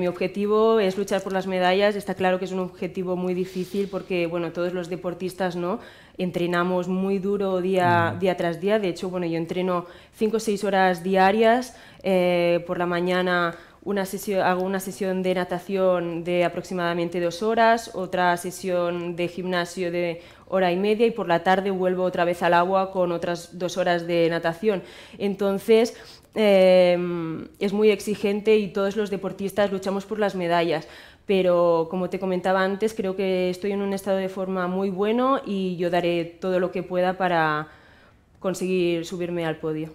Mi objetivo es luchar por las medallas. Está claro que es un objetivo muy difícil porque, bueno, todos los deportistas, ¿no? Entrenamos muy duro día, tras día. De hecho, bueno, yo entreno 5 o 6 horas diarias eh, por la mañana una sesión, hago una sesión de natación de aproximadamente dos horas, otra sesión de gimnasio de hora y media y por la tarde vuelvo otra vez al agua con otras dos horas de natación. Entonces eh, es muy exigente y todos los deportistas luchamos por las medallas. Pero como te comentaba antes, creo que estoy en un estado de forma muy bueno y yo daré todo lo que pueda para conseguir subirme al podio.